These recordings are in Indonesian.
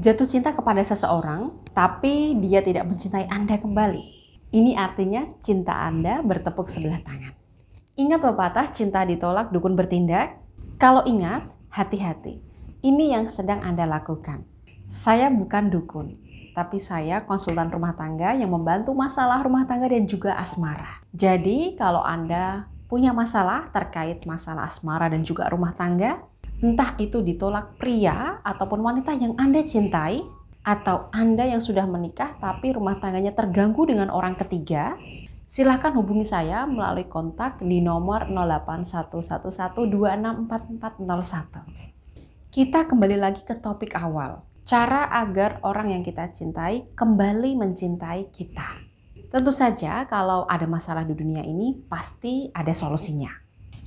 jatuh cinta kepada seseorang, tapi dia tidak mencintai Anda kembali. Ini artinya cinta Anda bertepuk sebelah tangan. Ingat pepatah cinta ditolak dukun bertindak? Kalau ingat, hati-hati. Ini yang sedang Anda lakukan. Saya bukan dukun, tapi saya konsultan rumah tangga yang membantu masalah rumah tangga dan juga asmara. Jadi, kalau Anda punya masalah terkait masalah asmara dan juga rumah tangga, Entah itu ditolak pria ataupun wanita yang Anda cintai, atau Anda yang sudah menikah tapi rumah tangganya terganggu dengan orang ketiga, silahkan hubungi saya melalui kontak di nomor 08111264401. Kita kembali lagi ke topik awal, cara agar orang yang kita cintai kembali mencintai kita. Tentu saja kalau ada masalah di dunia ini pasti ada solusinya.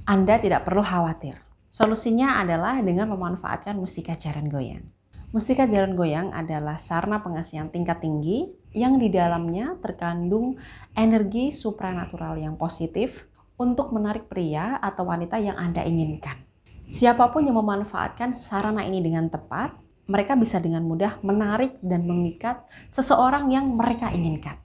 Anda tidak perlu khawatir. Solusinya adalah dengan memanfaatkan mustika jaran goyang. Mustika jaran goyang adalah sarana pengasihan tingkat tinggi yang di dalamnya terkandung energi supranatural yang positif untuk menarik pria atau wanita yang Anda inginkan. Siapapun yang memanfaatkan sarana ini dengan tepat, mereka bisa dengan mudah menarik dan mengikat seseorang yang mereka inginkan.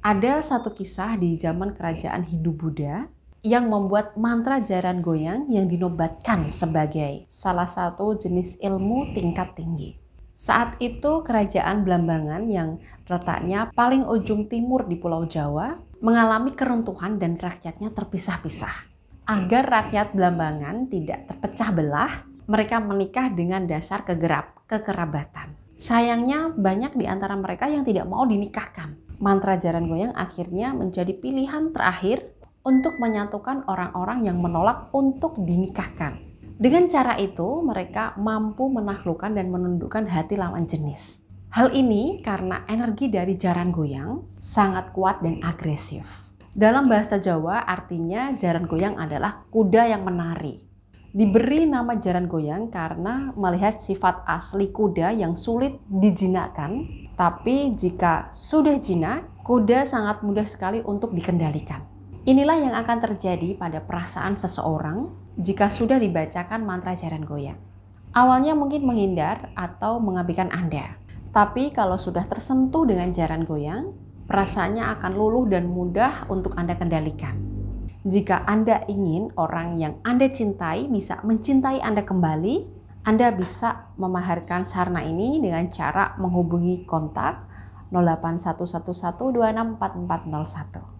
Ada satu kisah di zaman kerajaan Hindu Buddha yang membuat mantra jaran goyang yang dinobatkan sebagai salah satu jenis ilmu tingkat tinggi. Saat itu kerajaan Blambangan yang letaknya paling ujung timur di Pulau Jawa mengalami keruntuhan dan rakyatnya terpisah-pisah. Agar rakyat Blambangan tidak terpecah belah, mereka menikah dengan dasar kegerap, kekerabatan. Sayangnya banyak di antara mereka yang tidak mau dinikahkan. Mantra jaran goyang akhirnya menjadi pilihan terakhir untuk menyatukan orang-orang yang menolak untuk dinikahkan. Dengan cara itu, mereka mampu menaklukkan dan menundukkan hati lawan jenis. Hal ini karena energi dari jaran goyang sangat kuat dan agresif. Dalam bahasa Jawa, artinya jaran goyang adalah kuda yang menari. Diberi nama jaran goyang karena melihat sifat asli kuda yang sulit dijinakkan, tapi jika sudah jinak, kuda sangat mudah sekali untuk dikendalikan. Inilah yang akan terjadi pada perasaan seseorang jika sudah dibacakan mantra jaran goyang. Awalnya mungkin menghindar atau mengabaikan Anda. Tapi kalau sudah tersentuh dengan jaran goyang, perasaannya akan luluh dan mudah untuk Anda kendalikan. Jika Anda ingin orang yang Anda cintai bisa mencintai Anda kembali, Anda bisa memaharkan sarna ini dengan cara menghubungi kontak 081112644401.